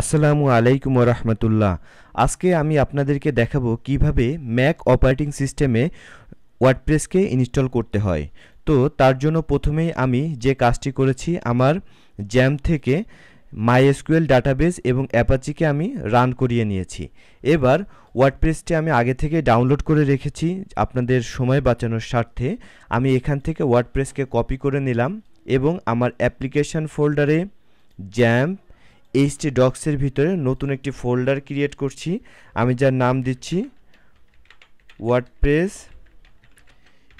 আসসালামু আলাইকুম রহমতুল্লাহ আজকে আমি আপনাদেরকে দেখাবো কিভাবে ম্যাক অপারেটিং সিস্টেমে ওয়ার্ডপ্রেসকে ইনস্টল করতে হয় তো তার জন্য প্রথমেই আমি যে কাজটি করেছি আমার জ্যাম থেকে মাইএসকিউএল ডাটাবেস এবং অ্যাপাচিকে আমি রান করিয়ে নিয়েছি এবার ওয়ার্ডপ্রেসটি আমি আগে থেকে ডাউনলোড করে রেখেছি আপনাদের সময় বাঁচানোর স্বার্থে আমি এখান থেকে ওয়ার্ডপ্রেসকে কপি করে নিলাম এবং আমার অ্যাপ্লিকেশান ফোল্ডারে জ্যাম্প এইচ এইচটি ডক্সের ভিতরে নতুন একটি ফোল্ডার ক্রিয়েট করছি আমি যার নাম দিচ্ছি ওয়ার্ডপ্রেস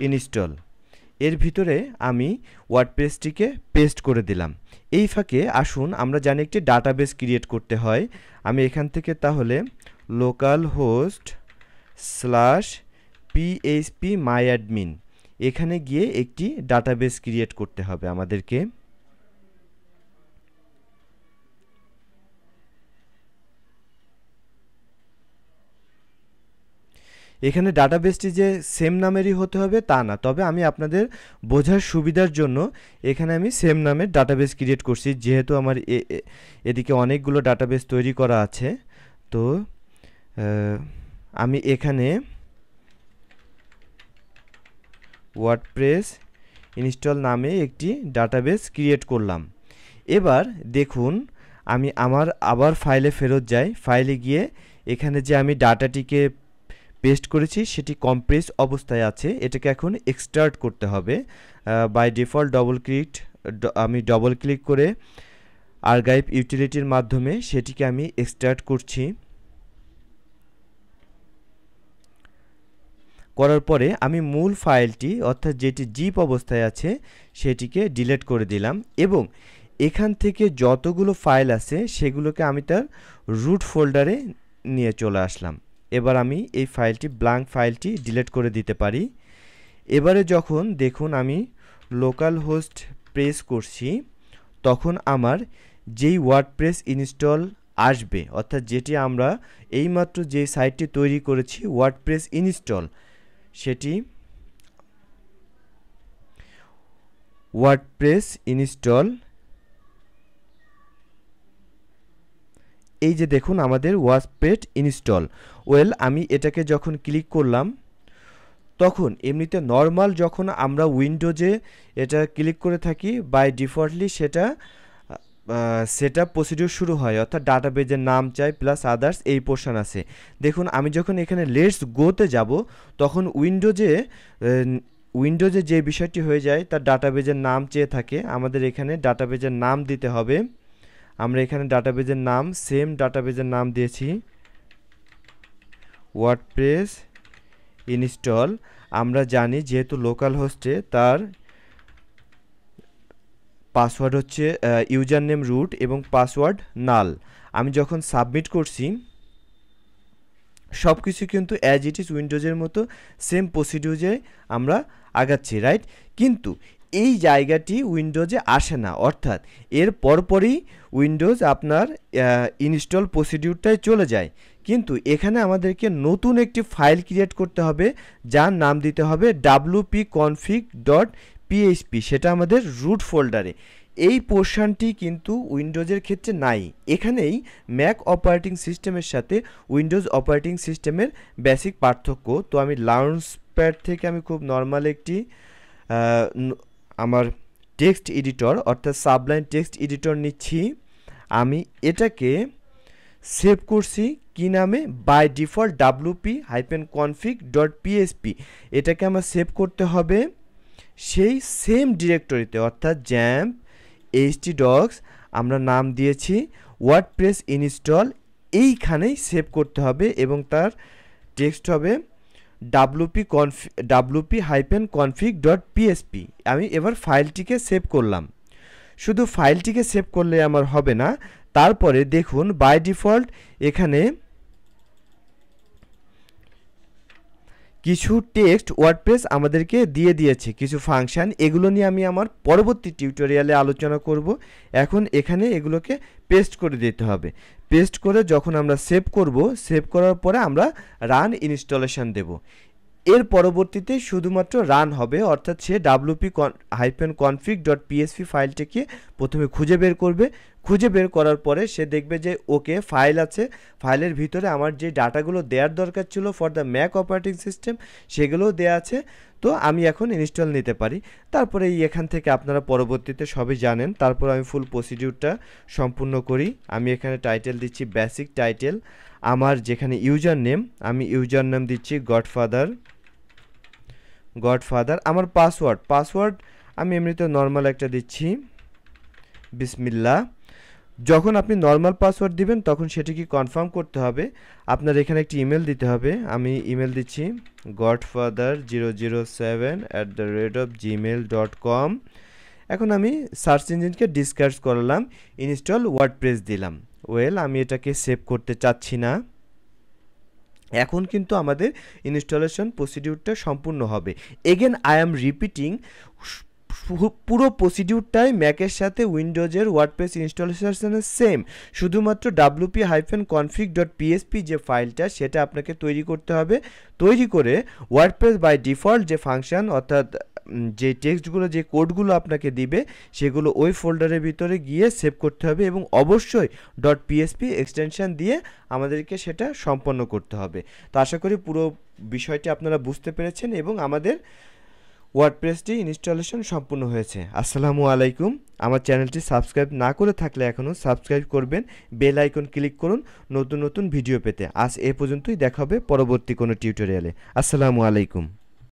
ইনস্টল এর ভিতরে আমি ওয়ার্ডপ্রেসটিকে পেস্ট করে দিলাম এই ফাঁকে আসুন আমরা জানি একটি ডাটাবেস ক্রিয়েট করতে হয় আমি এখান থেকে তাহলে local host slash PHP my admin এখানে গিয়ে একটি ডাটাবেস ক্রিয়েট করতে হবে আমাদেরকে এখানে ডাটাবেসটি যে সেম নামেরই হতে হবে তা না তবে আমি আপনাদের বোঝার সুবিধার জন্য এখানে আমি সেম নামের ডাটাবেস ক্রিয়েট করছি যেহেতু আমার এদিকে অনেকগুলো ডাটাবেস তৈরি করা আছে তো আমি এখানে ওয়ার্ডপ্রেস ইনস্টল নামে একটি ডাটাবেস ক্রিয়েট করলাম এবার দেখুন আমি আমার আবার ফাইলে ফেরত যাই ফাইলে গিয়ে এখানে যে আমি ডাটাটিকে পেস্ট করেছি সেটি কম্প্রেস অবস্থায় আছে এটাকে এখন এক্সটার্ট করতে হবে বাই ডিফল্ট ডবল ক্লিক আমি ডবল ক্লিক করে আর্গাইভ ইউটিলিটির মাধ্যমে সেটিকে আমি এক্সটার্ট করছি করার পরে আমি মূল ফাইলটি অর্থাৎ যেটি জিপ অবস্থায় আছে সেটিকে ডিলেট করে দিলাম এবং এখান থেকে যতগুলো ফাইল আছে সেগুলোকে আমি তার রুট ফোল্ডারে নিয়ে চলে আসলাম এবার আমি এই ফাইলটি ব্ল্যাঙ্ক ফাইলটি ডিলিট করে দিতে পারি এবারে যখন দেখুন আমি লোকাল হোস্ট প্রেস করছি তখন আমার যেই ওয়ার্ডপ্রেস ইনস্টল আসবে অর্থাৎ যেটি আমরা এইমাত্র যে সাইটটি তৈরি করেছি ওয়ার্ডপ্রেস ইনস্টল সেটি ওয়ার্ডপ্রেস ইনস্টল এই যে দেখুন আমাদের ওয়াসপেড ইনস্টল ওয়েল আমি এটাকে যখন ক্লিক করলাম তখন এমনিতে নর্মাল যখন আমরা উইন্ডোজে এটা ক্লিক করে থাকি বাই ডিফল্টলি সেটা সেট আপ প্রসিডিউর শুরু হয় অর্থাৎ ডাটাবেজের নাম চাই প্লাস আদার্স এই পোর্শন আছে দেখুন আমি যখন এখানে লেটস গোতে যাব তখন উইন্ডোজে উইন্ডোজে যে বিষয়টি হয়ে যায় তার ডাটাবেজের নাম চেয়ে থাকে আমাদের এখানে ডাটাবেজের নাম দিতে হবে আমরা এখানে ডাটাবেজের নাম সেম ডাটাবেজের নাম দিয়েছি ওয়ার্ডপ্রেস ইনস্টল আমরা জানি যেহেতু লোকাল হোস্টে তার পাসওয়ার্ড হচ্ছে ইউজার নেম রুট এবং পাসওয়ার্ড নাল আমি যখন সাবমিট করছি সব কিছু কিন্তু অ্যাজ ইট ইজ উইন্ডোজের মতো সেম প্রসিডিউজে আমরা আগাচ্ছি রাইট কিন্তু এই জায়গাটি উইন্ডোজে আসে না অর্থাৎ এর পরপরই উইন্ডোজ আপনার ইনস্টল প্রসিডিউরটায় চলে যায় কিন্তু এখানে আমাদেরকে নতুন একটি ফাইল ক্রিয়েট করতে হবে যার নাম দিতে হবে ডাব্লুপি কনফিক ডট পিএইচপি সেটা আমাদের রুট ফোল্ডারে এই পোর্শনটি কিন্তু উইন্ডোজের ক্ষেত্রে নাই এখানেই ম্যাক অপারেটিং সিস্টেমের সাথে উইন্ডোজ অপারেটিং সিস্টেমের বেসিক পার্থক্য তো আমি লাউন্স প্যাড থেকে আমি খুব নর্মাল একটি আমার টেক্সট এডিটর অর্থাৎ সাবলাইন টেক্সট এডিটর নিচ্ছি আমি এটাকে সেভ করছি কি নামে by default WP hyphen config dot PHP এটাকে আমার সেভ করতে হবে সেই সেম ডিরেক্টরিতে অর্থাৎ জ্যাম্প এইচটি ডক্স আমরা নাম দিয়েছি ওয়ার্ড প্রেস ইনস্টল এইখানেই সেভ করতে হবে এবং তার টেক্সট হবে WP config WP hyphen config dot PHP আমি এবার ফাইলটিকে সেভ করলাম শুধু ফাইলটিকে সেভ করলে আমার হবে না তারপরে দেখুন বাই ডিফল্ট এখানে কিছু টেক্সট ওয়ার্ডপ্রেস আমাদেরকে দিয়ে দিয়েছে কিছু ফাংশান এগুলো নিয়ে আমি আমার পরবর্তী টিউটোরিয়ালে আলোচনা করব এখন এখানে এগুলোকে পেস্ট করে দিতে হবে পেস্ট করে যখন আমরা সেভ করব সেভ করার পরে আমরা রান ইনস্টলেশন দেব এর পরবর্তীতে শুধুমাত্র রান হবে অর্থাৎ সে WP hyphen config dot PHP ফাইলটিকে প্রথমে খুঁজে বের করবে খুঁজে বের করার পরে সে দেখবে যে ওকে ফাইল আছে ফাইলের ভিতরে আমার যে ডাটাগুলো দেওয়ার দরকার ছিল for the Mac operating system সেগুলোও দেওয়া আছে তো আমি এখন ইনস্টল নিতে পারি তারপরে এখান থেকে আপনারা পরবর্তীতে সবই জানেন তারপর আমি ফুল প্রসিডিউরটা সম্পূর্ণ করি আমি এখানে টাইটেল দিচ্ছি বেসিক টাইটেল আমার যেখানে ইউজার নেম আমি ইউজার নেম দিচ্ছি গডফাদার গডফাদার আমার পাসওয়ার্ড পাসওয়ার্ড আমি এমনিতে নর্মাল একটা দিচ্ছি বিসমিল্লা যখন আপনি নর্মাল পাসওয়ার্ড দিবেন তখন সেটিকে কনফার্ম করতে হবে আপনার এখানে একটি ইমেল দিতে হবে আমি ইমেল দিচ্ছি godfather zero zero seven at the rate of Gmail dot com এখন আমি সার্চ ইঞ্জিনকে ডিসকার্ড করলাম ইনস্টল ওয়ার্ডপ্রেস দিলাম ওয়েল আমি এটাকে সেভ করতে চাচ্ছি না এখন কিন্তু আমাদের ইনস্টলেশন প্রসিডিউরটা সম্পূর্ণ হবে এগেন আই অ্যাম রিপিটিং পুরো প্রসিডিউরটাই ম্যাকের সাথে উইন্ডোজের ওয়ার্ডপ্রেস ইনস্টলেশনের সেম শুধুমাত্র WP hyphen config dot PHP যে ফাইলটা সেটা আপনাকে তৈরি করতে হবে তৈরি করে ওয়ার্ডপ্রেস বাই ডিফল্ট যে ফাংশন অর্থাৎ যে টেক্সটগুলো যে কোডগুলো আপনাকে দিবে সেগুলো ওই ফোল্ডারের ভিতরে গিয়ে সেভ করতে হবে এবং অবশ্যই ডট পিএসপি এক্সটেনশান দিয়ে আমাদেরকে সেটা সম্পন্ন করতে হবে তো আশা করি পুরো বিষয়টি আপনারা বুঝতে পেরেছেন এবং আমাদের ওয়ার্ডপ্রেসটি ইনস্টলেশন সম্পূর্ণ হয়েছে আসসালামু আলাইকুম আমার চ্যানেলটি সাবস্ক্রাইব না করে থাকলে এখনও সাবস্ক্রাইব করবেন বেল আইকন ক্লিক করুন নতুন নতুন ভিডিও পেতে আজ এ পর্যন্তই দেখা হবে পরবর্তী কোনো টিউটোরিয়ালে আসসালামু আলাইকুম